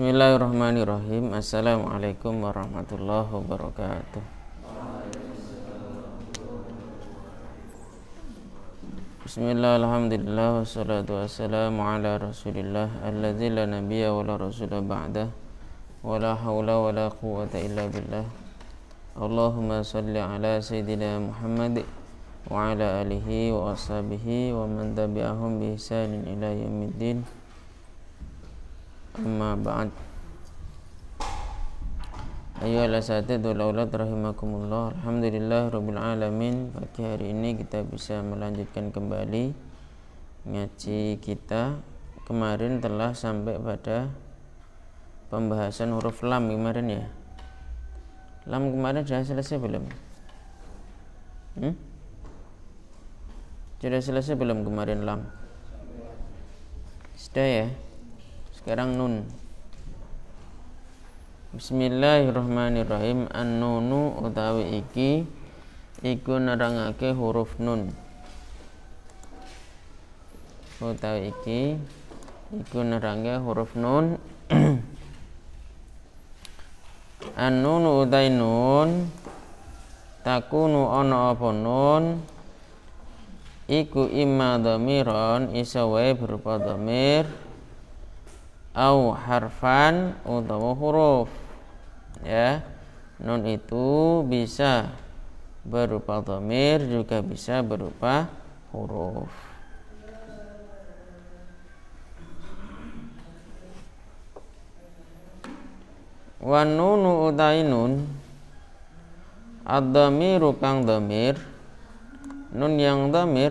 Bismillahirrahmanirrahim Assalamualaikum warahmatullahi wabarakatuh Bismillah alhamdulillah wassalatu wassalamu ala rasulillah alladzi la nabiyya wa la rasula ba'dah wa la hawla wa la quwwata illa billah Allahumma salli ala sayyidina Muhammad wa ala alihi wa ashabihi wa man tabi'ahum bi ihsanin ila yaumiddin amma ba'd Ayuhal asatidzul aulad rahimakumullah Alhamdulillah rabbil alamin Pagi hari ini kita bisa melanjutkan kembali Ngaji kita Kemarin telah sampai pada Pembahasan huruf lam kemarin ya Lam kemarin sudah selesai belum? Hmm? Sudah selesai belum kemarin lam? Sudah ya? Sekarang nun. Bismillahirrahmanirrahim. An-nunu utawi iki iku nerangake huruf nun. Utawi iki iku nerangake huruf nun. An-nunu utawi nun takunu ono apa nun iku imma isawe iso berupa dhamir au harfan atau huruf ya nun itu bisa berupa domir juga bisa berupa huruf wa nunu utai nun ad-dhamiru kang domir nun yang domir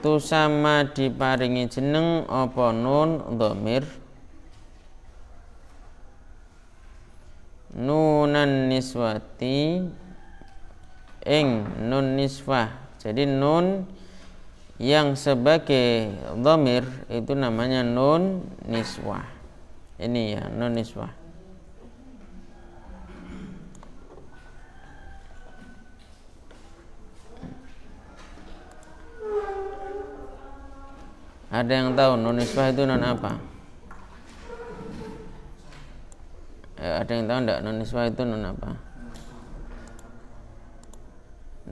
tu sama diparingi jeneng apa nun dhamir nunan niswati ing nun niswah jadi nun yang sebagai dhamir itu namanya nun niswah ini ya nun niswah Ada yang tahu noniswa nisbah itu non apa? Ya, ada yang tahu enggak noniswa nisbah itu non apa?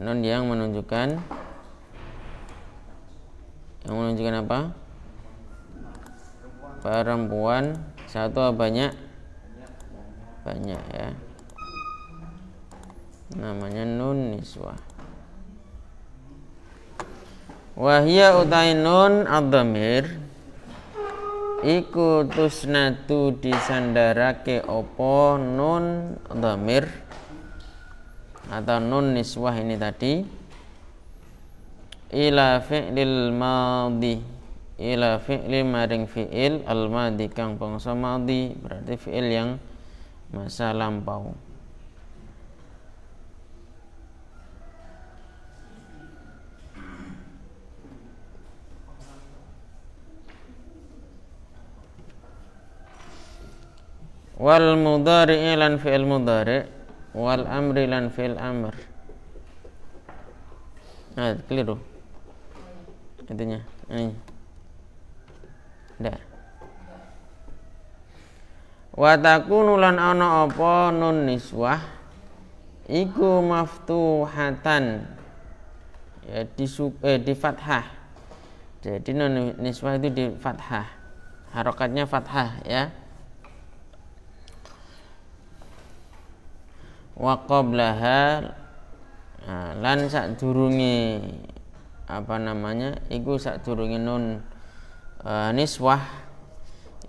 Non yang menunjukkan yang menunjukkan apa? Perempuan satu apa banyak? Banyak ya. Namanya noniswa. nisbah. Wahia utai nun adhamir Iku tusnatu disandarake opo nun adhamir Atau nun niswah ini tadi Ila fi'lil madhi Ila fi'li maring fi'il al-madhi kang bangsa madhi Berarti fi'il yang masa lampau wal mudhari'i lan fi'il mudari wal amri lan fi'il amr nah keliru intinya ini ndak wa takunu lan ana apa nun niswah iku maftuhatan ya di eh, di fathah jadi nun niswah itu di fathah harokatnya fathah ya wa qablaha lan durungi apa namanya iku sak turungi nun e, niswah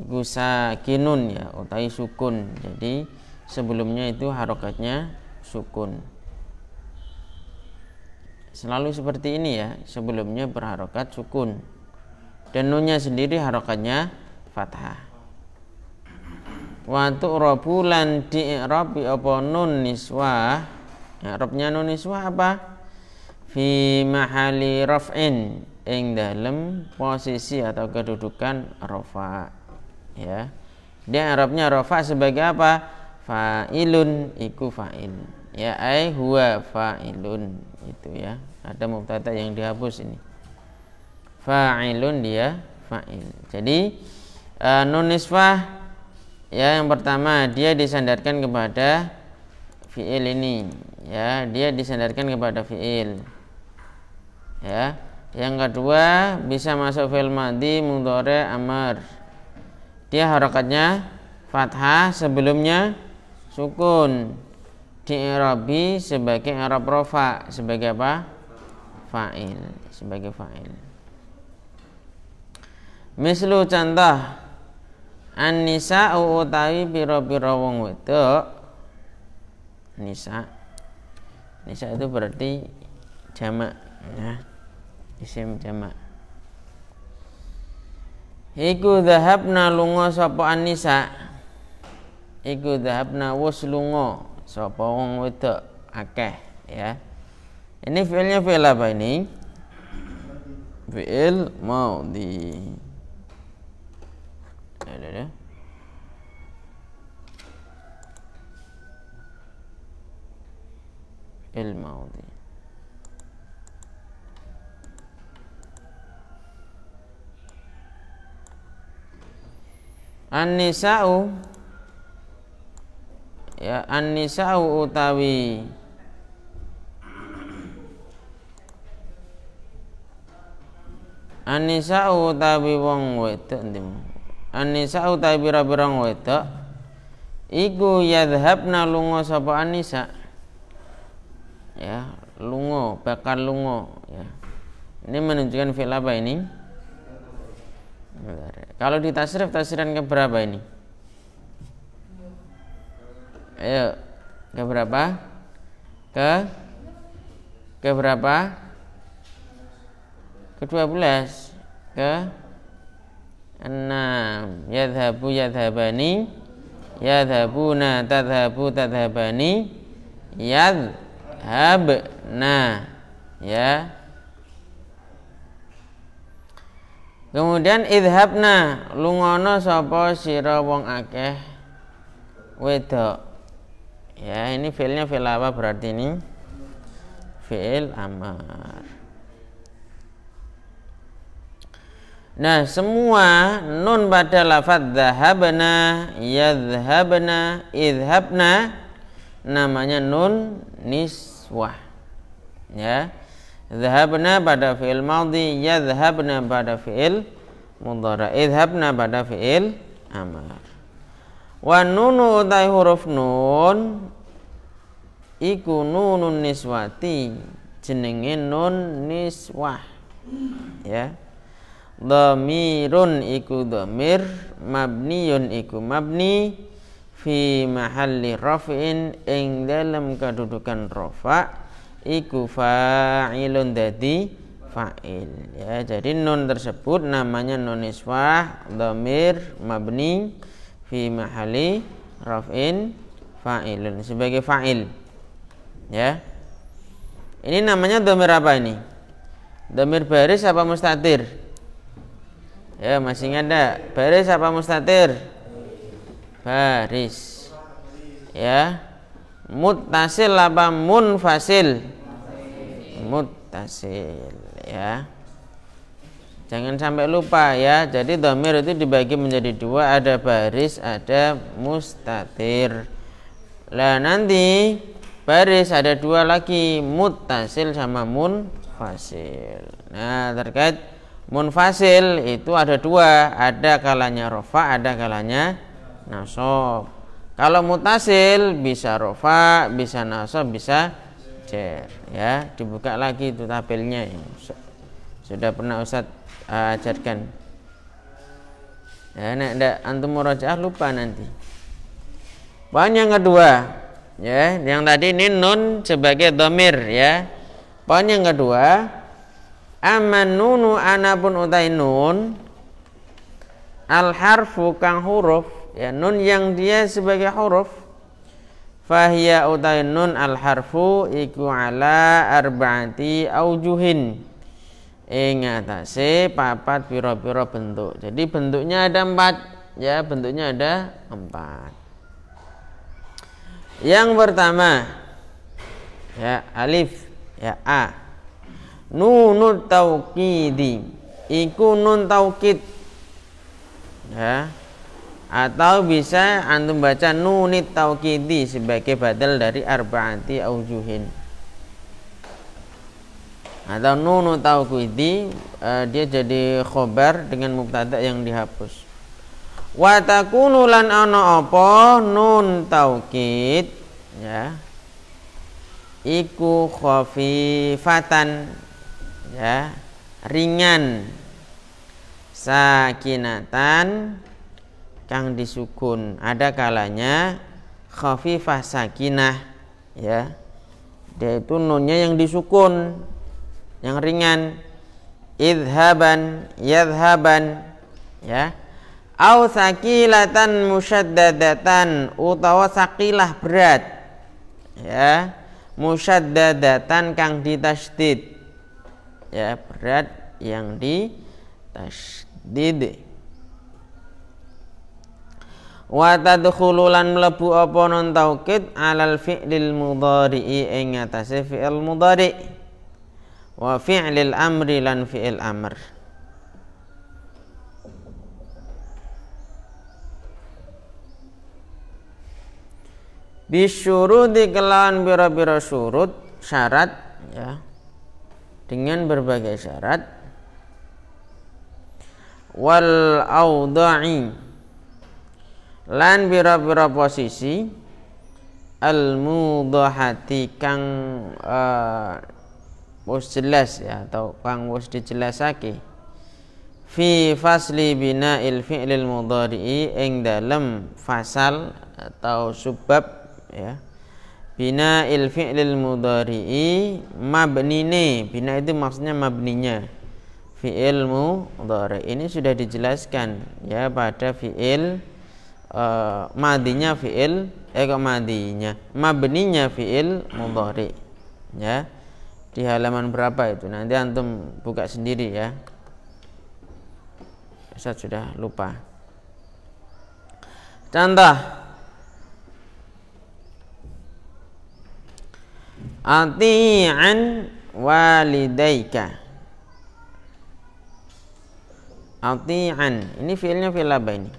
iku sakinun ya utai sukun jadi sebelumnya itu harokatnya sukun selalu seperti ini ya sebelumnya berharokat sukun dan nunnya sendiri harokatnya fathah wa tu'rabu lan Robi apa nun niswah i'rabnya nun niswah apa fi mahali raf'in ing dalam posisi atau kedudukan Rafa. ya dia Arabnya Rafa sebagai apa fa'ilun iku fa'il ya ai huwa fa'ilun itu ya ada mubtada yang dihapus ini fa'ilun dia fa'il jadi uh, nun niswah ya yang pertama dia disandarkan kepada fiil ini ya dia disandarkan kepada fiil ya yang kedua bisa masuk fiil madi mudore amar dia harakatnya fathah sebelumnya sukun di Arabi sebagai Arab rofa sebagai apa fa'il sebagai fa'il mislu contoh an au utawi piro-piro wong wedok. Nisa. Nisa itu berarti jamak ya. Isim jamak. Iku dhahabna lunga sapa an Iku dhahabna wus lunga sapa wong wedok akeh ya. Ini fiilnya fiil apa ini? Fiil maudhi da الماضي An-nisa'u ya an-nisa'u utawi An-nisa'u utawi wong wedok ndemu Anisa utai bira-birang wedok iku yadhabna lungo sapa anisa ya lungo bakal lungo ya ini menunjukkan fi'il apa ini kalau di tasrif tasriran ke berapa ini ayo ke berapa ke ke berapa ke 12 ke enam yadhabu yadhabani yadhabuna tadhabu tadhabani yadhabna ya kemudian idhabna lungono sopo siro wong akeh wedok ya ini filenya fil apa berarti ini fil amar Nah, semua nun pada lafaz zahabna, yadhhabna, idhabna namanya nun niswah. Ya. Zahabna pada fi'il maudhi, yadhhabna pada fi'il mudhara, idhabna pada fi'il amar. Wa nunu utai huruf nun iku nunun niswati jenengin nun niswah. Ya dhamirun iku dhamir mabniyun iku mabni fi mahalli rafin ing dalam kedudukan rafa iku fa'ilun dadi fa'il ya jadi nun tersebut namanya nun iswah dhamir mabni fi mahalli rafin fa'ilun sebagai fa'il ya ini namanya dhamir apa ini dhamir baris apa mustatir Ya, masih ingat enggak? Baris apa mustatir? Baris. Ya. mutasil apa munfasil? mutasil ya. Jangan sampai lupa ya. Jadi domir itu dibagi menjadi dua, ada baris, ada mustatir. Lah nanti baris ada dua lagi, mutasil sama munfasil. Nah terkait munfasil itu ada dua ada kalanya rofa ada kalanya nasob kalau mutasil bisa rofa bisa nasob bisa jer ya dibuka lagi itu tabelnya sudah pernah Ustadz uh, eh, ajarkan ya nek ndak antum murojaah lupa nanti poin yang kedua ya yang tadi ini nun sebagai domir ya poin yang kedua aman nunu pun utai nun al harfu kang huruf ya nun yang dia sebagai huruf fahia utai nun al harfu iku ala arbaati aujuhin ingat atase papat piro-piro bentuk. Jadi bentuknya ada empat, ya bentuknya ada empat. Yang pertama, ya alif, ya a nunut tauqidi iku nun tauqid ya atau bisa antum baca nunit tauqidi sebagai badal dari arbaati aujuhin atau nunu tauqidi uh, dia jadi khobar dengan mubtada yang dihapus wa takunu lan ana apa nun tauqid ya iku khafifatan ya ringan sakinatan kang disukun ada kalanya khafifah sakinah ya dia itu nunnya yang disukun yang ringan idhaban yadhaban ya au sakilatan musyaddadatan utawa sakilah berat ya musyaddadatan kang ditasdid ya berat yang di tasdid wa tadkhululan mlebu apa non taukid alal fi'lil mudhari'i ing atase fi'il mudhari wa fi'lil amri lan fi'il amr bisyurudi kelawan biro-biro surut syarat ya dengan berbagai syarat wal awda'i lan bira-bira posisi al mudahati kang uh, jelas ya atau kang wis dijelasake fi fasli bina il fi'lil mudhari'i ing dalem fasal atau subbab ya bina il fi'lil mudhari'i mabnini. bina itu maksudnya mabninya fi'il mudhari ini sudah dijelaskan ya pada fi'il uh, madinya fi'il eh kok madinya mabninya fi'il mudhari ya di halaman berapa itu nanti antum buka sendiri ya saya sudah lupa contoh ati'an walidaika ati'an ini fiilnya fiil apa ini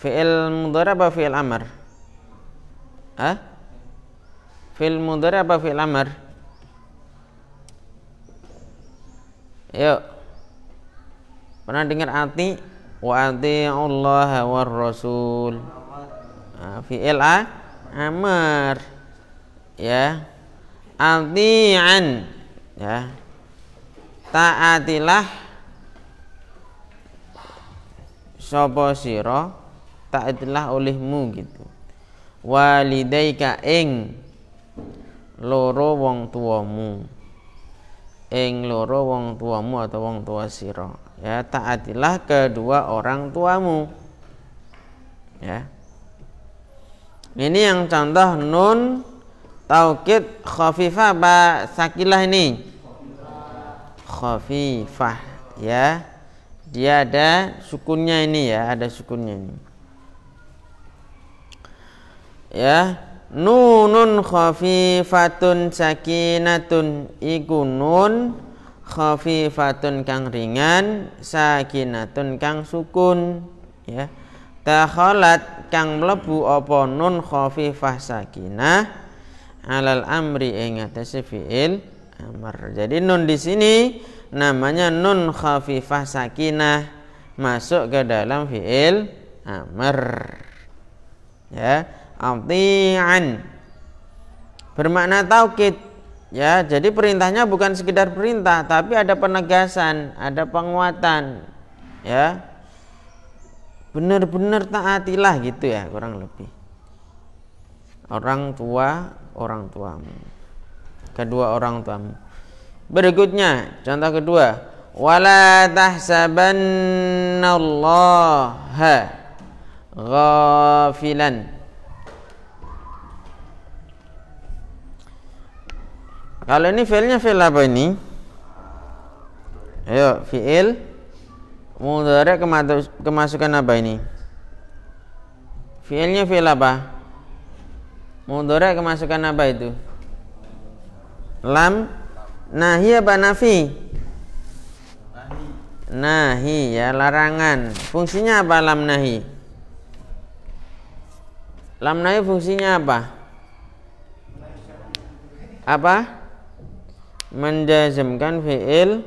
fiil mudara apa fiil amar ah fiil mudara apa fiil amar yuk pernah dengar ati wa Allah wa rasul nah, fiil a amr ya atian ya taatilah sapa sira taatilah olehmu gitu walidaika ing loro wong tuamu ing loro wong tuamu atau wong tua sira ya taatilah kedua orang tuamu ya ini yang contoh nun taukid khafifah ba sakilah ini? Khafifah ya. Dia ada sukunnya ini ya, ada sukunnya ini. Ya, nunun khafifatun sakinatun iku nun khafifatun kang ringan sakinatun kang sukun ya takhalat kang mlebu apa nun khafifah sakinah alal amri ing atase fiil amr. Jadi nun di sini namanya nun khafifah sakinah masuk ke dalam fiil amr. Ya, ati'an. Bermakna taukid. Ya, jadi perintahnya bukan sekedar perintah tapi ada penegasan, ada penguatan. Ya, benar-benar taatilah gitu ya kurang lebih orang tua orang tuamu kedua orang tuamu berikutnya contoh kedua wala tahsabannallaha ghafilan kalau ini fiilnya fiil apa ini ayo fiil Mudhari kemasukan apa ini? Fiilnya fiil apa? Mudhari kemasukan apa itu? Lam nahi apa nafi? Nahi ya larangan. Fungsinya apa lam nahi? Lam nahi fungsinya apa? Apa? Menjazmkan fiil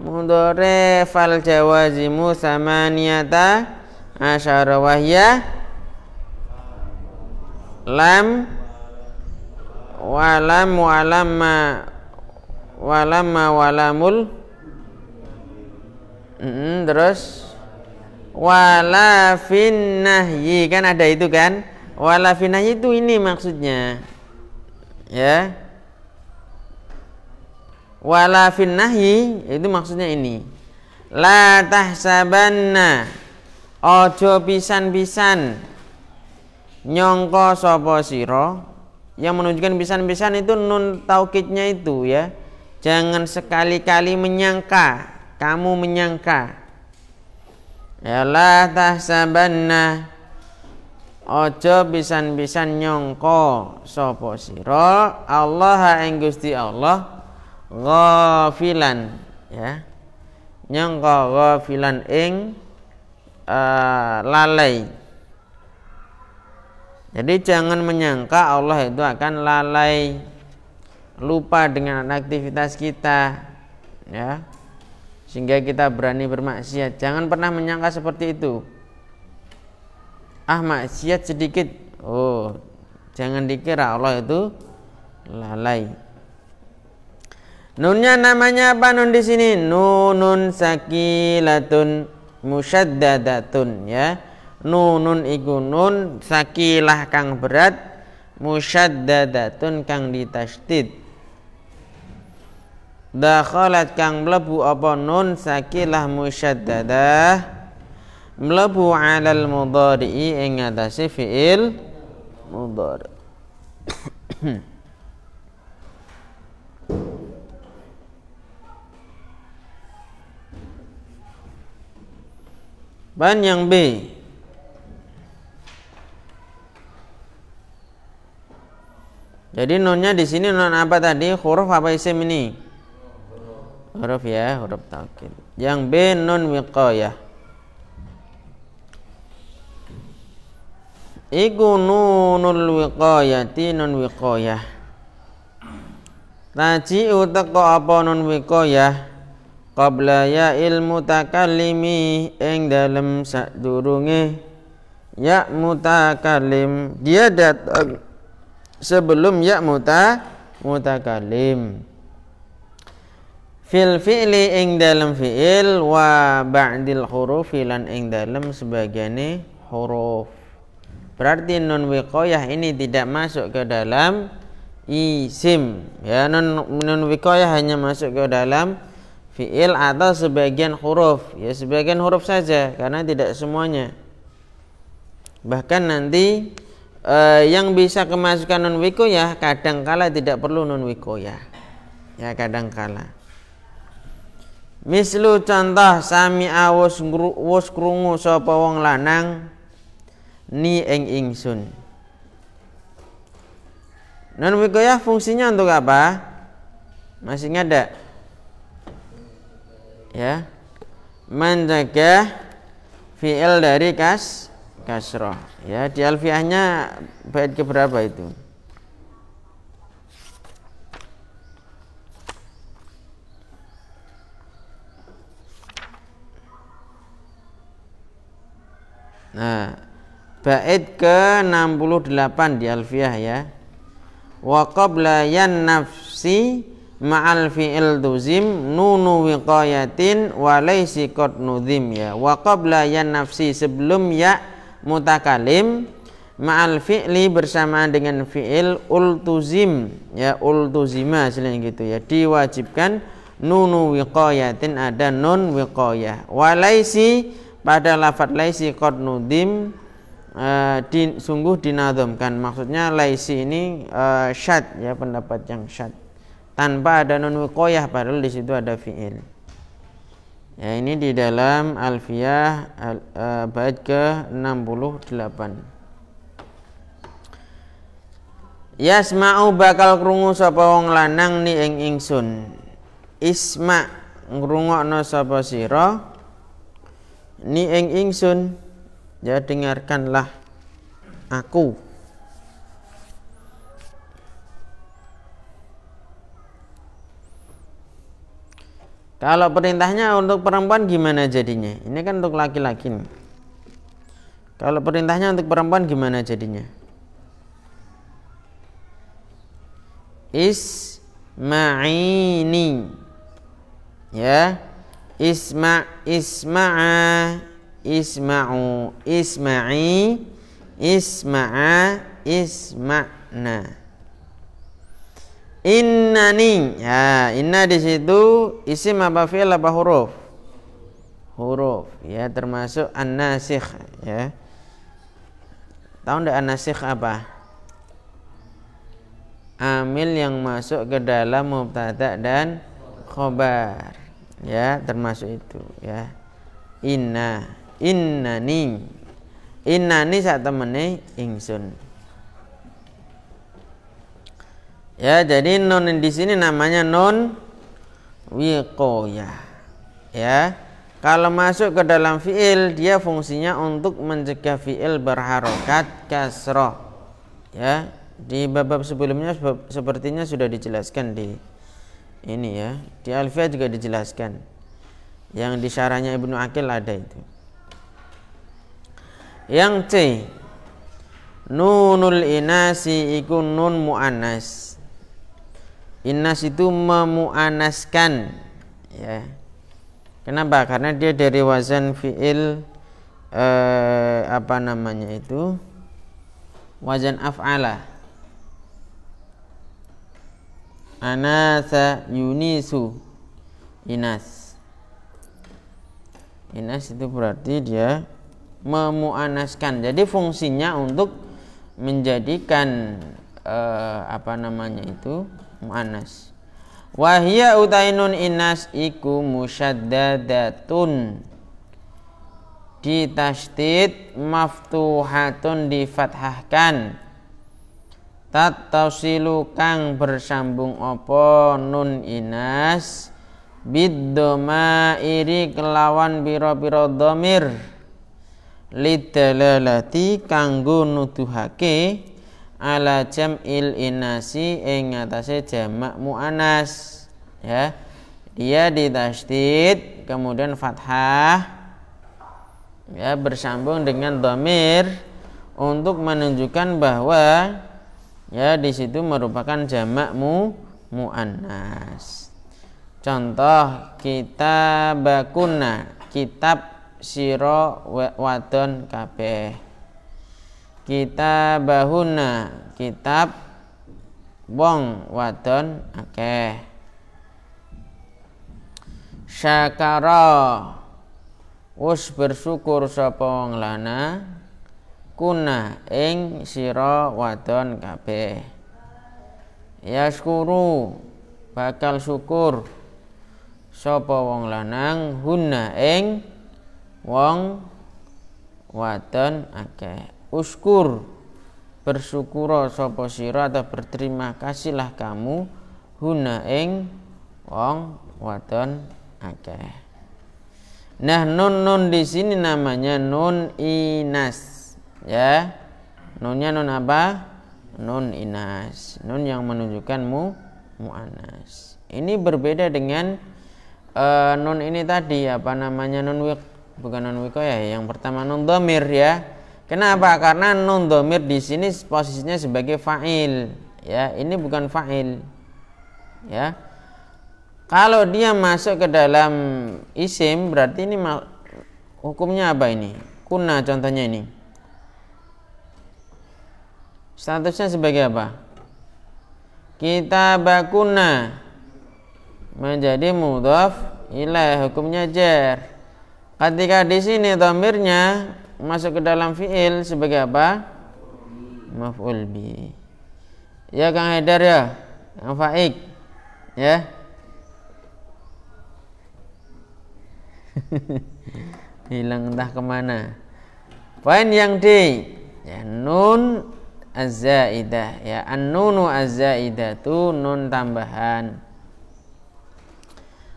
mudore fal jawazimu samaniyata asyara wahya lam walam walamma walamma walamul hmm, terus wala finnahyi kan ada itu kan wala finnahyi itu ini maksudnya ya wala finnahi itu maksudnya ini la tahsabanna ojo pisan-pisan nyongko sopo siro yang menunjukkan pisan-pisan itu nun taukidnya itu ya jangan sekali-kali menyangka kamu menyangka ya la tahsabanna ojo pisan-pisan nyongko sopo siro Allah ing Gusti Allah ghafilan ya nyangka ghafilan ing uh, lalai jadi jangan menyangka Allah itu akan lalai lupa dengan aktivitas kita ya sehingga kita berani bermaksiat jangan pernah menyangka seperti itu ah maksiat sedikit oh jangan dikira Allah itu lalai Nunnya namanya apa nun di sini? Nunun sakilatun musyaddadatun ya. Nunun iku nun sakilah kang berat musyaddadatun kang ditasydid. Dakhalat kang mlebu apa nun sakilah musyaddadah mlebu alal mudhari ing atase fi'il mudhari'. Ban yang B Jadi nonnya di sini non apa tadi? Huruf apa isim ini? Huruf ya, huruf taukid. Yang B non wiqayah. Iku nunul wiqayati non wiqayah. Taji uteko apa non wiqayah? qabla ya ilmu eng ing dalem sadurunge ya mutakalim dia datang eh, sebelum ya muta mutakalim fil fi'li ing dalam fi'il wa ba'dil huruf lan ing dalam sebagiannya huruf berarti nun wiqayah ini tidak masuk ke dalam isim ya nun non wiqayah hanya masuk ke dalam fiil atau sebagian huruf ya sebagian huruf saja karena tidak semuanya bahkan nanti eh, yang bisa kemasukan non kadang kadangkala tidak perlu non wiko ya ya kadangkala mislu contoh sami awus wus krungu sapa wong lanang ni eng ingsun Non ya fungsinya untuk apa? Masih ada? ya mencegah fi'il dari kas kasroh ya di alfiahnya bait berapa itu Nah, bait ke-68 di Alfiah ya. Wa qabla yan nafsi ma'al fi'il tuzim nunu wiqayatin wa laysi qad nudzim ya wa qabla ya nafsi sebelum ya mutakalim ma'al fi'li bersamaan dengan fi'il ultuzim ya ultuzima selain gitu ya diwajibkan nunu wiqayatin ada nun wiqayah wa laysi pada lafat laisi qad nudzim Uh, eh, di, sungguh dinadomkan maksudnya laisi ini uh, syad ya pendapat yang syad tanpa ada nun wiqayah padahal di situ ada fiil. Ya ini di dalam Alfiyah al, uh, bait ke 68. Yasma'u bakal krungu sapa wong lanang ni ing ingsun. Isma ngrungokno sapa sira ni ing ingsun. Ya dengarkanlah aku. Kalau perintahnya untuk perempuan gimana jadinya? Ini kan untuk laki-laki Kalau perintahnya untuk perempuan gimana jadinya? Isma'ini. Ya. Isma isma'a isma'u isma'i isma'a isma'na. Isma Inna innani ya inna di situ isim apa fi'il apa huruf huruf ya termasuk an-nasikh ya tahu ndak an-nasikh apa amil yang masuk ke dalam mubtada dan khobar ya termasuk itu ya inna inna innani innani saat temene ingsun Ya, jadi nun di sini namanya nun wiqoyah. Ya. Kalau masuk ke dalam fiil, dia fungsinya untuk mencegah fiil berharokat kasroh. Ya, di bab-bab sebelumnya sepertinya sudah dijelaskan di ini ya. Di Alfiah juga dijelaskan. Yang di syarahnya Ibnu Akil ada itu. Yang C. Nunul inasi ikun nun mu'anas Inas itu memuanaskan ya. Kenapa? Karena dia dari wazan fiil eh, apa namanya itu? Wazan af'ala. Anasa yunisu inas. Inas itu berarti dia memuanaskan. Jadi fungsinya untuk menjadikan eh, apa namanya itu? muannas wa hiya utainun inas iku musyaddadatun di maftuhatun difathahkan tatasilu kang bersambung opo nun inas biddoma iri kelawan biro-biro domir lidalalati kanggo nutuhake ala jam'il inasi ing atase jamak mu'anas ya dia ditasdid kemudian fathah ya bersambung dengan domir untuk menunjukkan bahwa ya di situ merupakan jamak mu mu'anas contoh kita bakuna kitab siro wadon kabeh kita bahuna kitab wong waton akeh syakara us bersyukur sapa wong lana kuna ing sira wadon kabeh yaskuru bakal syukur sapa wong lanang hunna ing wong waton akeh uskur bersyukur sapa sira atau berterima kasihlah kamu huna ing wong waton akeh nah nun nun di sini namanya nun inas ya nunnya nun apa nun inas nun yang menunjukkan mu muanas ini berbeda dengan uh, nun ini tadi apa namanya nun wik bukan non ya yang pertama nun domir ya Kenapa? Karena nun domir di sini posisinya sebagai fa'il. Ya, ini bukan fa'il. Ya. Kalau dia masuk ke dalam isim berarti ini hukumnya apa ini? Kuna contohnya ini. Statusnya sebagai apa? Kita bakuna menjadi mudhaf ilaih hukumnya jar. Ketika di sini domirnya masuk ke dalam fiil sebagai apa? Maf'ul bi. Ya Kang Haidar ya, yang faik. Ya. Hilang entah kemana. Poin yang D ya nun azzaidah ya an-nunu azzaidatu nun tambahan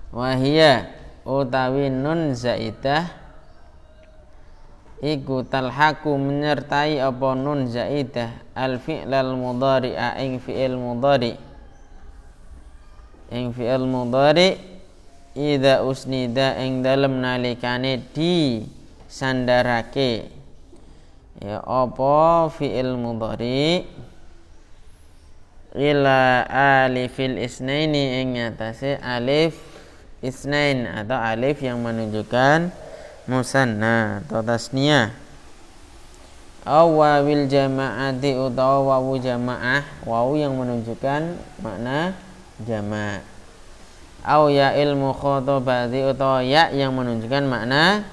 wahia utawi nun zaidah iku talhaku menyertai apa nun zaidah al fi'lal mudhari'a ing fi'il mudhari ing fi'il mudhari ida usnida ing dalem nalikane di sandarake ya apa fi'il mudhari ila alifil isnaini ing atase alif isnain atau alif yang menunjukkan musanna atau tasniyah awawil jama'ati utawa wawu jama'ah wawu yang menunjukkan makna jama' aw ya ilmu khotobati utawa ya yang menunjukkan makna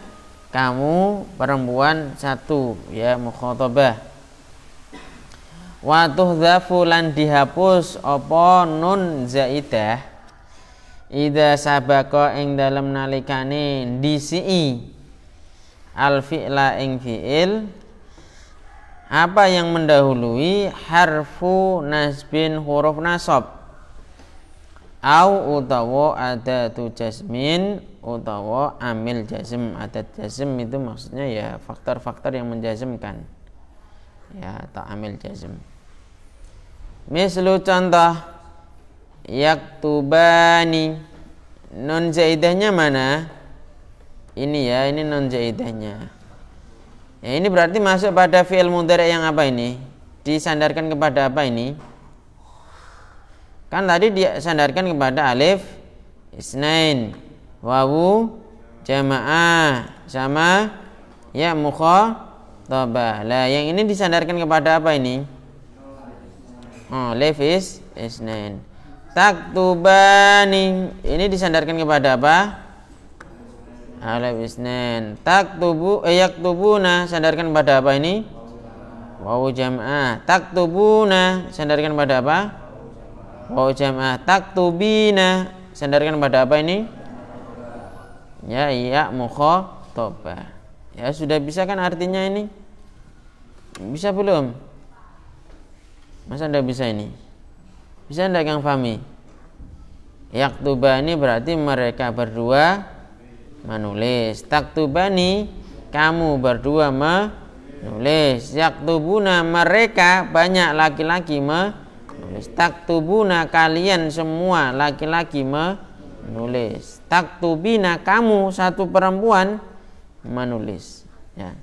kamu perempuan satu ya mukhotobah Watuh zafulan dihapus opo nun zaidah ida sabako ing dalam nalikane disi'i al fi'la ing fi'il apa yang mendahului harfu nasbin huruf nasab au utawa ada tu jasmin utawa amil jazm ada jazm itu maksudnya ya faktor-faktor yang menjazmkan ya atau amil jazm mislu contoh yaktubani nun zaidahnya mana ini ya ini non jaidahnya ya, ini berarti masuk pada fi'il mudhari yang apa ini disandarkan kepada apa ini kan tadi disandarkan kepada alif isnain wawu jamaah sama ya toba. lah yang ini disandarkan kepada apa ini oh, alif is isnain taktubani ini disandarkan kepada apa Alif isnin. tubu eh tubuna sandarkan pada apa ini? Wau jam'ah. tubuna sandarkan pada apa? Wau jam'ah. tubina sandarkan pada apa ini? Ya iya topa Ya sudah bisa kan artinya ini? Bisa belum? Masa anda bisa ini? Bisa anda Kang Fahmi? tuba ini berarti mereka berdua menulis tak tubani kamu berdua menulis tubuna mereka banyak laki-laki menulis tak tubuna kalian semua laki-laki menulis tak tubina kamu satu perempuan menulis ya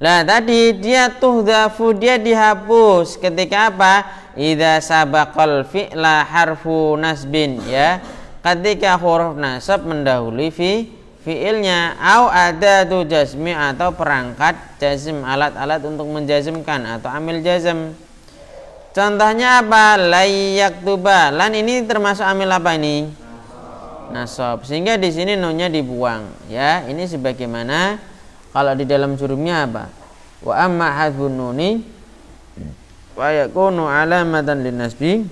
lah tadi dia tuh dafu dia dihapus ketika apa? idah sabaqal fi'la harfu nasbin ya ketika huruf nasab mendahului fi fiilnya au ada tu jazmi atau perangkat jazm alat-alat untuk menjazmkan atau amil jazm contohnya apa layak tuba lan ini termasuk amil apa ini nasab sehingga di sini nonnya dibuang ya ini sebagaimana kalau di dalam jurumnya apa wa amma hadfun nuni wa yakunu alamatan linasbi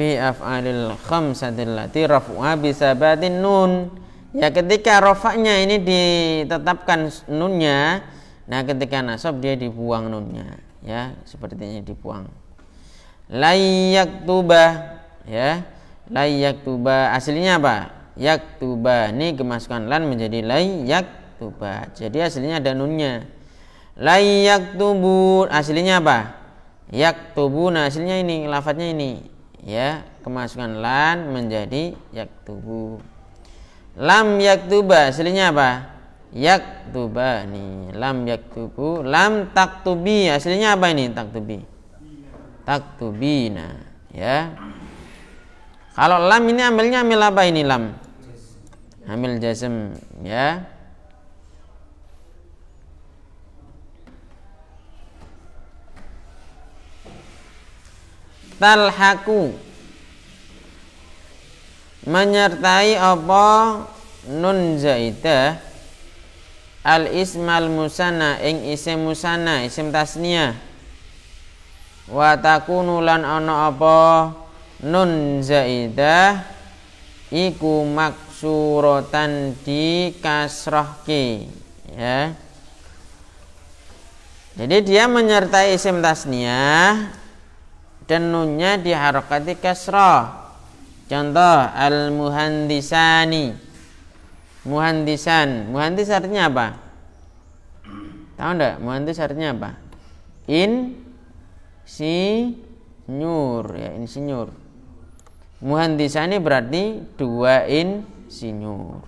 fi af'alil khamsatil lati rafu'a bisabatin nun ya ketika rofaknya ini ditetapkan nunnya nah ketika nasab dia dibuang nunnya ya sepertinya dibuang layak tubah ya layak tubah aslinya apa yak tubah ini kemasukan lan menjadi layak tubah jadi aslinya ada nunnya layak tubuh aslinya apa yak tubuh nah aslinya ini lafadznya ini ya kemasukan lan menjadi yak tubuh lam yak tuba aslinya apa Yak tuba nih lam yak tubu. lam tak tubi aslinya apa ini Tak Tak tubi. tubi nah ya kalau lam ini ambilnya ambil apa ini lam ambil jasem ya talhaku menyertai apa nun zaidah al ismal musana, ing isim musana isim tasnia wa takunu lan ana apa nun zaidah iku maksuratan di kasrohki ya jadi dia menyertai isim tasniah dan nunnya diharokati kasrah contoh al muhandisani muhandisan muhandis artinya apa tahu enggak muhandis artinya apa in si nyur ya insinyur muhandisani berarti dua insinyur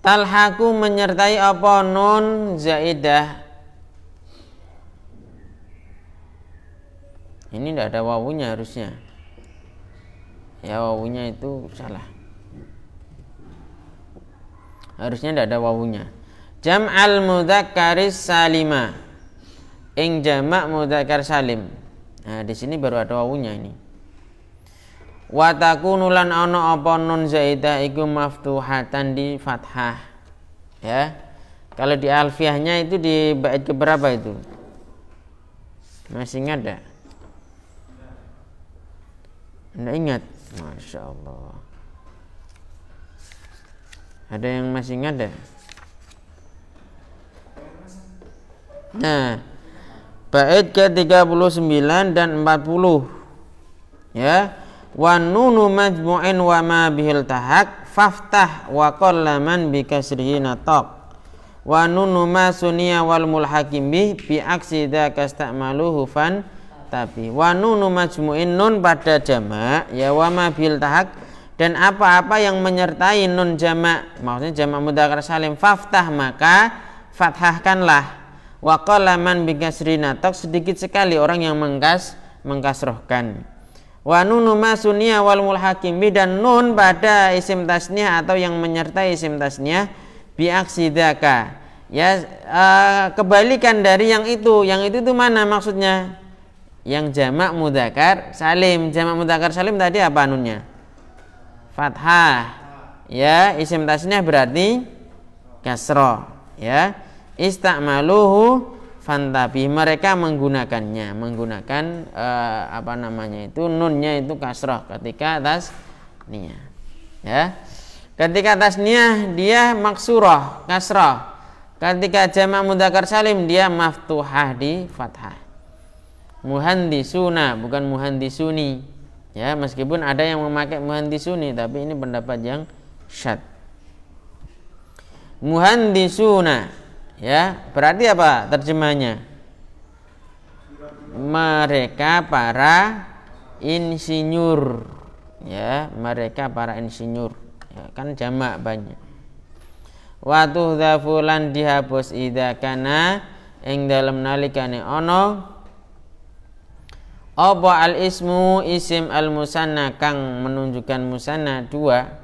talhaku menyertai apa nun zaidah ini tidak ada wawunya harusnya ya wawunya itu salah harusnya tidak ada wawunya jam al mudakaris salima ing jamak mudakar salim nah di sini baru ada wawunya ini wataku nulan ono apa nun zaidah iku maftuhatan di fathah ya kalau di alfiahnya itu di bait keberapa itu masih ingat anda ingat? Masya Allah. Ada yang masih ingat deh? Ya? Nah, bait ke-39 dan 40. Ya. Wa nunu majmu'in wa ma bihil tahak faftah wa qallaman bi kasrihi nataq. Wa nunu ma suniya wal mulhakim bi aksi dzaka istamaluhu fan tapi wa nunu majmu'in nun pada jamak ya wa ma bil tahak dan apa-apa yang menyertai nun jamak maksudnya jamak mudzakkar salim faftah maka fathahkanlah wa qalaman bi sedikit sekali orang yang mengkas mengkasrohkan wa nunu masunia wal mulhakim dan nun pada isim tasniah atau yang menyertai isim tasniah bi aksidaka ya uh, kebalikan dari yang itu yang itu itu mana maksudnya yang jamak mudakar salim jamak mudakar salim tadi apa nunnya fathah ya isim tasnya berarti kasro ya istakmaluhu fantabi mereka menggunakannya menggunakan uh, apa namanya itu nunnya itu kasroh ketika atas nia ya ketika atas nia dia maksurah kasroh ketika jamak mudakar salim dia maftuhah di fathah muhandisuna bukan muhandisuni ya meskipun ada yang memakai muhandisuni tapi ini pendapat yang syad muhandisuna ya berarti apa terjemahnya mereka para insinyur ya mereka para insinyur ya, kan jamak banyak Waktu zafulan dihapus idakana ing dalam nalikane ono apa al ismu isim al musanna kang menunjukkan musanna dua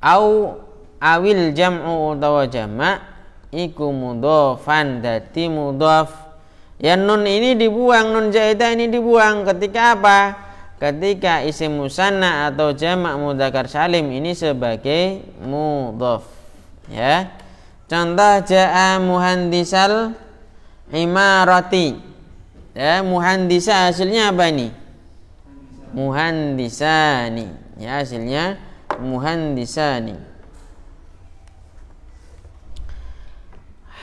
au awil jam'u utawa jamak iku mudhofan dati mudhof ya nun ini dibuang nun jaita ini dibuang ketika apa ketika isim musanna atau jamak mudzakkar salim ini sebagai mudhof ya contoh jaa muhandisal imarati ya muhandisa hasilnya apa ini muhandisani ya hasilnya muhandisani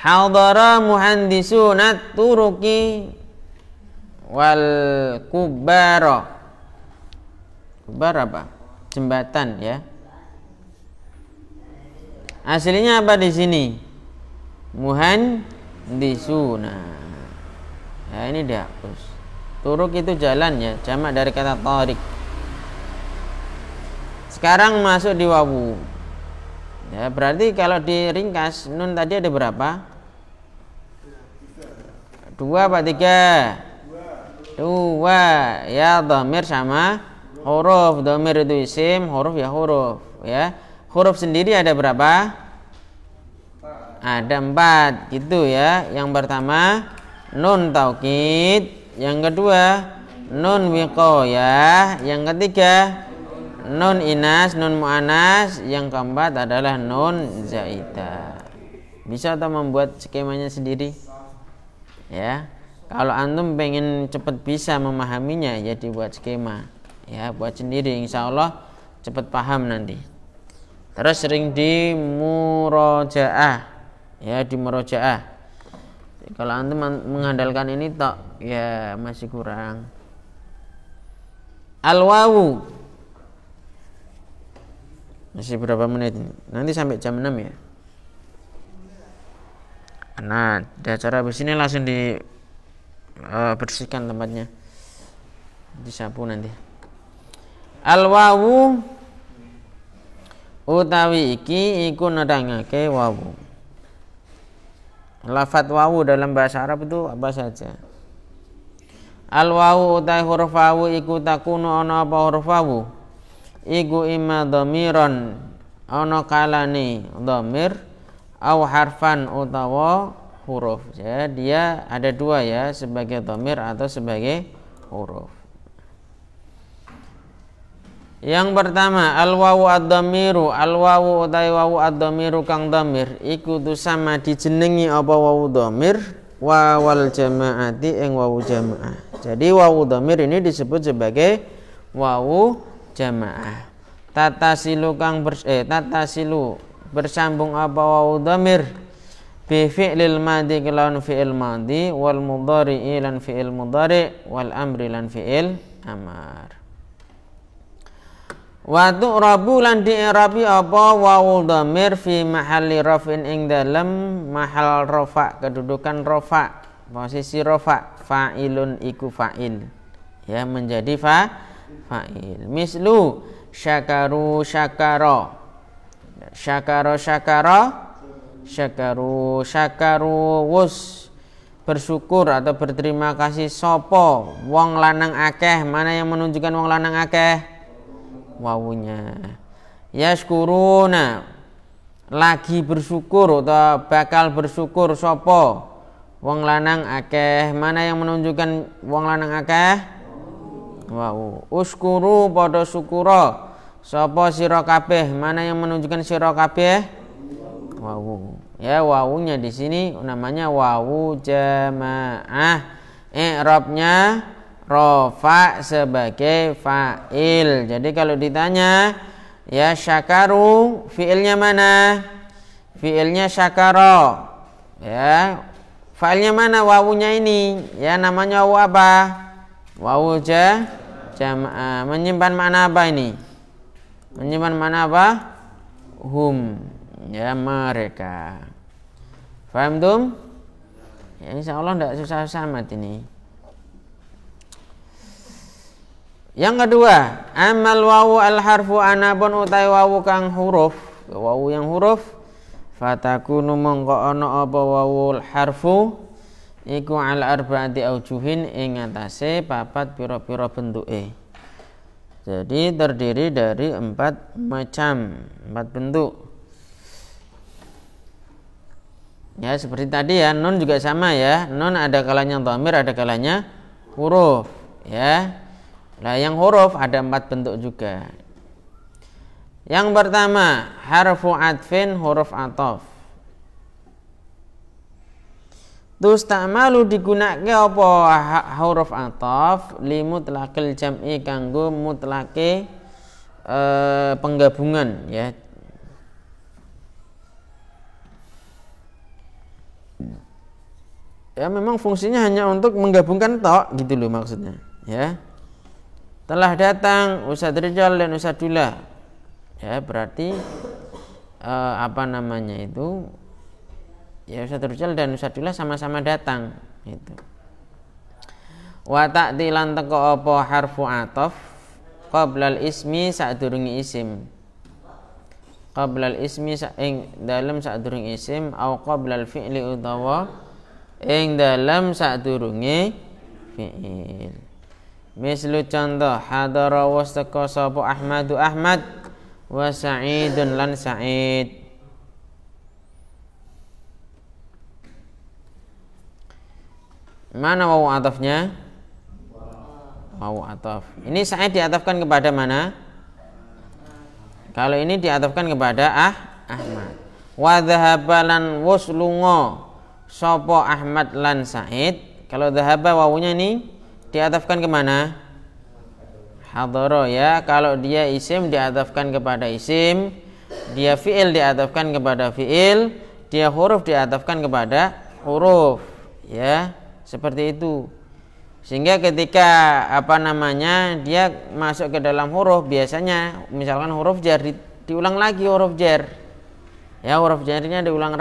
hadara muhandisunat turuki wal kubara kubar apa jembatan ya aslinya apa di sini muhandisunat ya ini dihapus turuk itu jalannya jamak dari kata tarik sekarang masuk di wawu ya berarti kalau diringkas nun tadi ada berapa dua apa tiga dua ya domir sama huruf domir itu isim huruf ya huruf ya huruf sendiri ada berapa ada empat gitu ya yang pertama nun taukid yang kedua nun ya, yang ketiga nun inas nun muanas yang keempat adalah nun zaita bisa atau membuat skemanya sendiri ya kalau antum pengen cepat bisa memahaminya ya dibuat skema ya buat sendiri insya Allah cepat paham nanti terus sering di murojaah ya di murojaah kalau antum mengandalkan ini tok ya masih kurang alwawu masih berapa menit nanti sampai jam 6 ya nah di acara habis ini langsung di uh, bersihkan tempatnya disapu nanti alwawu utawi iki iku nerangake wawu lafat wawu dalam bahasa Arab itu apa saja al wawu utai huruf wawu iku takunu ana apa huruf wawu iku ima domiron ana kalani dhamir au harfan utawa huruf ya dia ada dua ya sebagai dhamir atau sebagai huruf yang pertama al wawu ad-dhamiru al wawu utai wawu ad-dhamiru kang dhamir iku tu sama dijenengi apa wawu dhamir wawal jamaati ing wawu jamaah. Jadi wawu dhamir ini disebut sebagai wawu jamaah. Tata silu kang bers eh, tata silu bersambung apa wawu dhamir bi fi'lil madi kelawan fi'il madi wal mudhari lan fi'il mudhari wal amri lan fi'il amar. Waktu Rabu lan Rabi apa wawul dhamir fi mahali rafin ing dalem mahal rafa kedudukan rafa posisi rafa fa'ilun iku fa'il ya menjadi fa fa'il mislu syakaru syakaro syakaro syakaro syakaru syakaru wus bersyukur atau berterima kasih sopo wong lanang akeh mana yang menunjukkan wong lanang akeh wawunya yaskuruna lagi bersyukur atau bakal bersyukur sopo wong lanang akeh mana yang menunjukkan wong lanang akeh Wawu uskuru podo syukuro sopo siro mana yang menunjukkan siro Wawu ya wawunya di sini namanya wawu jamaah i'rabnya rofa sebagai fa'il. Jadi kalau ditanya ya syakaru fi'ilnya mana? Fi'ilnya syakaro. Ya. Fa'ilnya mana wawunya ini? Ya namanya wawu apa? Wawu ja Menyimpan mana apa ini? Menyimpan mana apa? Hum. Ya mereka. Faham tum? Ya, insya Allah tidak susah-susah amat ini. Yang kedua, amal wawu al harfu anabun utai wawu kang huruf, wawu yang huruf numong ko ono apa wawu al harfu iku al arbaati aujuhin ing atase papat piro bentuk e Jadi terdiri dari empat macam, empat bentuk. Ya seperti tadi ya, nun juga sama ya. Nun ada kalanya tamir ada kalanya huruf, ya. Nah, yang huruf ada empat bentuk juga. Yang pertama, harfu adfin huruf atof. tak malu digunakan apa huruf atof limut lakil jam'i kanggo mutlake e, eh, penggabungan ya. Ya memang fungsinya hanya untuk menggabungkan tok gitu loh maksudnya ya telah datang Ustadz Rizal dan Ustadz Dula ya berarti eh, apa namanya itu ya Ustadz Rizal dan Ustadz Dula sama-sama datang itu wa ta'tilan teko apa harfu atof qoblal ismi sadurungi isim qoblal ismi ing dalam sa'durung isim au qoblal fi'li utawa ing dalam sadurungi fi'il Mislu contoh hadara wastaka sapa Ahmadu Ahmad wa Sa'idun lan Sa'id. Mana wawu atafnya? Wawu ataf. Ini Sa'id diatafkan kepada mana? Kalau ini diatafkan kepada ah Ahmad. Wa dhahabalan waslungo sapa Ahmad lan Sa'id. Kalau dhahaba wawunya nih diatafkan kemana? Hadoro ya. Kalau dia isim diatafkan kepada isim, dia fiil diatafkan kepada fiil, dia huruf diatafkan kepada huruf ya. Seperti itu. Sehingga ketika apa namanya dia masuk ke dalam huruf biasanya misalkan huruf jar di, diulang lagi huruf jar. Ya huruf jarnya diulang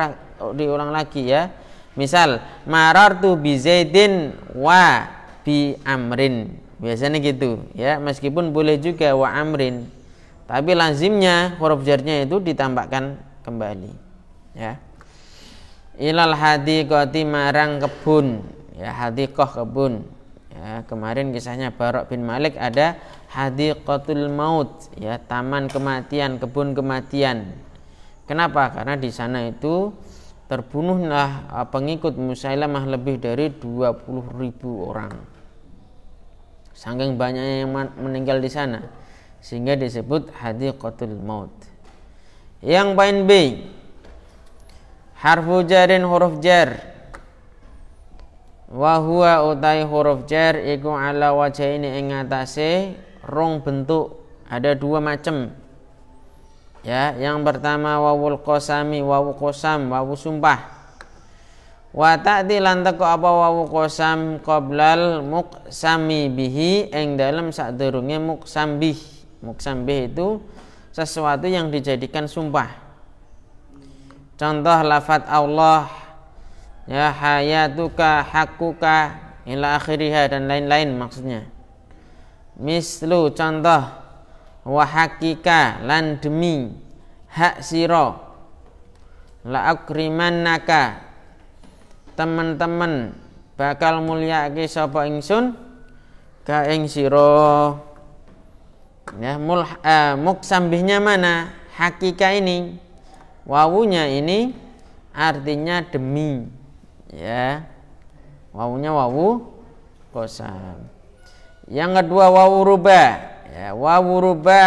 diulang lagi ya. Misal marar tu bizaidin wa bi amrin biasanya gitu ya meskipun boleh juga wa amrin tapi lazimnya huruf jarnya itu ditambahkan kembali ya ilal hadiqati marang kebun ya koh kebun ya kemarin kisahnya Barok bin Malik ada hadi kotul maut ya taman kematian kebun kematian kenapa karena di sana itu terbunuhlah eh, pengikut Musailamah lebih dari 20.000 orang Sangking banyaknya yang meninggal di sana sehingga disebut hadiqatul maut. Yang poin B. Harfu jarin huruf jar. Wa huwa utai huruf jar iku ala wajah ing atase rong bentuk ada dua macam. Ya, yang pertama wawul qasami, wawu qasam, wawu sumpah wa ta'ti lan teko apa wawu qasam qoblal muqsami bihi ing dalem sadurunge muqsam bih muqsam bih itu sesuatu yang dijadikan sumpah contoh lafat Allah ya hayatuka hakuka ila akhiriha dan lain-lain maksudnya mislu contoh wa hakika lan demi hak siro la akrimannaka teman-teman bakal ke sapa ingsun ka ing sira ya mul uh, eh, muksambihnya mana hakika ini wawunya ini artinya demi ya wawunya wawu kosam yang kedua wawu ruba ya wawu ruba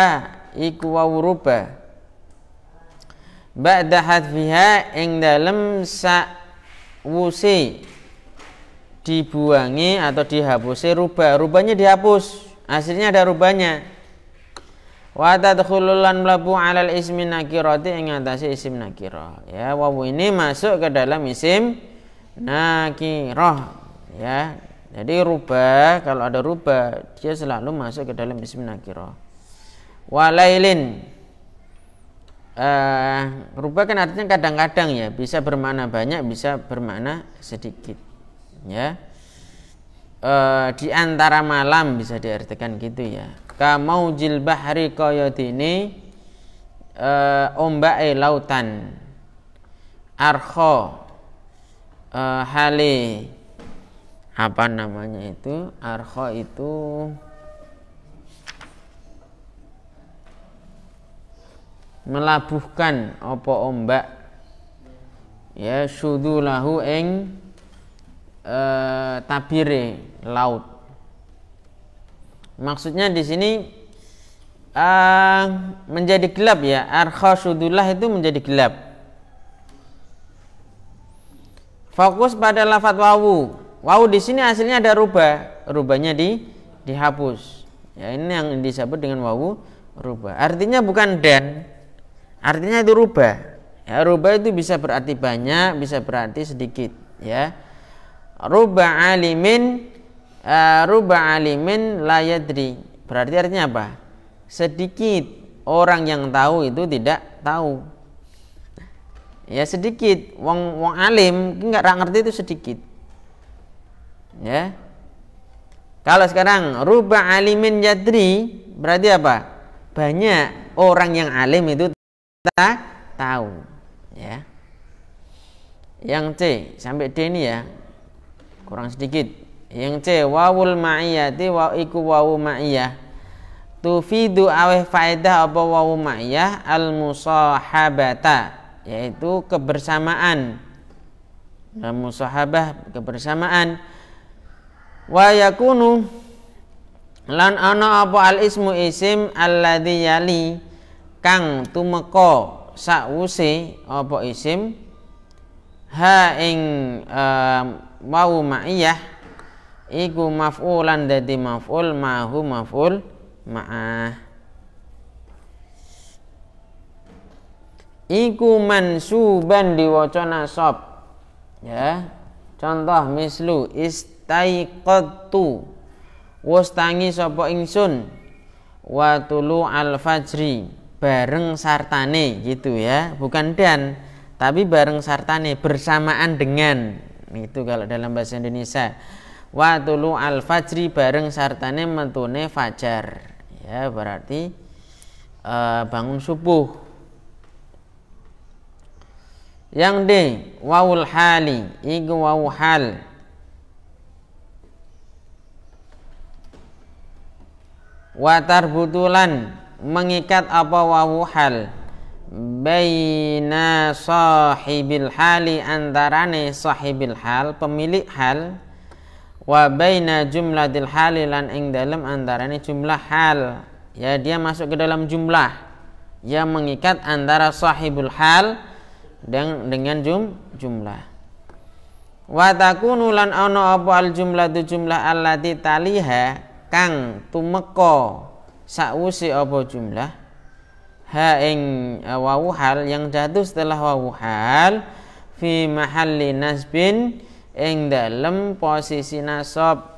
iku wawu ruba ba'da hadfiha ing dalem sa wusi dibuangi atau dihapusi rubah rubahnya dihapus hasilnya ada rubahnya wa tadkhululan mlabu alal ismi nakirati ing atas isim nakirah ya wawu ini masuk ke dalam isim nakirah ya jadi rubah kalau ada rubah dia selalu masuk ke dalam isim nakirah walailin uh, eh, rupa kan artinya kadang-kadang ya bisa bermakna banyak bisa bermakna sedikit ya uh, di antara malam bisa diartikan gitu ya kamau jilbahri koyotini uh, eh, ombae lautan arho uh, hale apa namanya itu arho itu melabuhkan apa ombak ya sudulahu eng e, eh, tabire laut maksudnya di sini e, menjadi gelap ya sudulah itu menjadi gelap fokus pada lafat wawu wawu di sini hasilnya ada rubah rubahnya di dihapus ya ini yang disebut dengan wawu rubah artinya bukan dan artinya itu rubah ya rubah itu bisa berarti banyak bisa berarti sedikit ya rubah alimin uh, rubah alimin layadri berarti artinya apa sedikit orang yang tahu itu tidak tahu ya sedikit wong wong alim nggak ngerti itu sedikit ya kalau sekarang rubah alimin yadri berarti apa banyak orang yang alim itu kita tahu ya yang C sampai D ini ya kurang sedikit yang C wawul ma'iyati wa iku wawu ma'iyah tufidu aweh faedah apa wawu ma'iyah al musahabata yaitu kebersamaan al musahabah kebersamaan wa yakunu lan ana apa al ismu isim alladhi yali kang tumeka sakwuse apa isim ha ing um, ma'iyah iku maf'ulan dadi maf'ul mahu maf'ul ma'ah iku mansuban diwaca nasab ya contoh mislu istaiqatu wastangi sapa ingsun wa tulu al fajri bareng sartane gitu ya bukan dan tapi bareng sartane bersamaan dengan itu kalau dalam bahasa Indonesia wa tulu al fajri bareng sartane mentune fajar ya berarti e, bangun subuh yang D wawul hali iku wawul hal watar butulan mengikat apa wawu hal baina sahibil hali antarane sahibil hal pemilik hal wa baina jumlatil hali lan ing dalem antarane jumlah hal ya dia masuk ke dalam jumlah yang mengikat antara sahibul hal dan dengan jum, jumlah wa takunu lan ana apa al jumlah tu jumlah allati taliha kang tumeka sa'usi apa jumlah ha ing eh, wawu hal yang jatuh setelah wawu hal fi mahalli nasbin ing dalam posisi nasab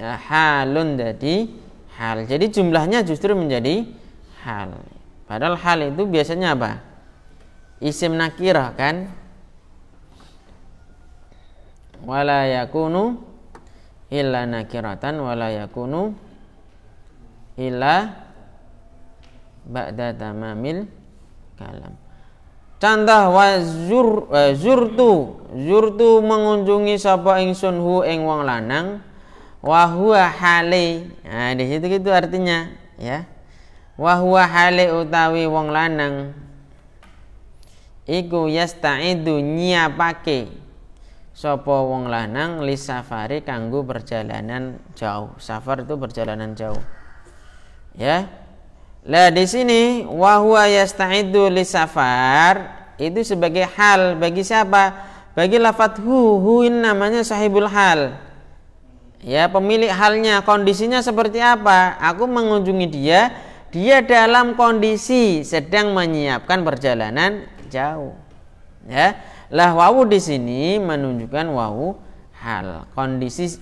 eh, halun jadi hal jadi jumlahnya justru menjadi hal padahal hal itu biasanya apa isim nakirah kan wala yakunu illa nakiratan wala yakunu ila ba'da tamamil kalam. Contoh wa zur, tu, eh, zurtu zurtu mengunjungi sapa ingsun hu ing wong lanang wa huwa hale. Nah, di situ gitu artinya ya. Wa huwa hale utawi wong lanang iku yasta'idu nyiapake sapa wong lanang li safari kanggo perjalanan jauh. Safar itu perjalanan jauh ya lah di sini wahwa li safar itu sebagai hal bagi siapa bagi lafat hu huin namanya sahibul hal ya pemilik halnya kondisinya seperti apa aku mengunjungi dia dia dalam kondisi sedang menyiapkan perjalanan jauh ya lah wawu di sini menunjukkan wawu hal kondisi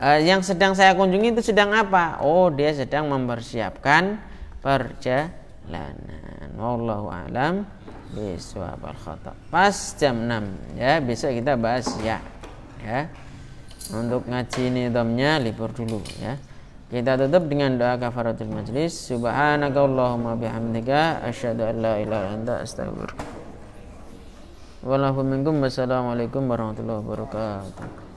uh, yang sedang saya kunjungi itu sedang apa? Oh, dia sedang mempersiapkan perjalanan. Wallahu alam biswabal khata. Pas jam 6 ya, besok kita bahas ya. Ya. Untuk ngaji ini domnya libur dulu ya. Kita tutup dengan doa kafaratul majlis. Subhanakallahumma bihamdika asyhadu an la ilaha illa anta astaghfiruka. Wallahu minkum wassalamualaikum warahmatullahi wabarakatuh.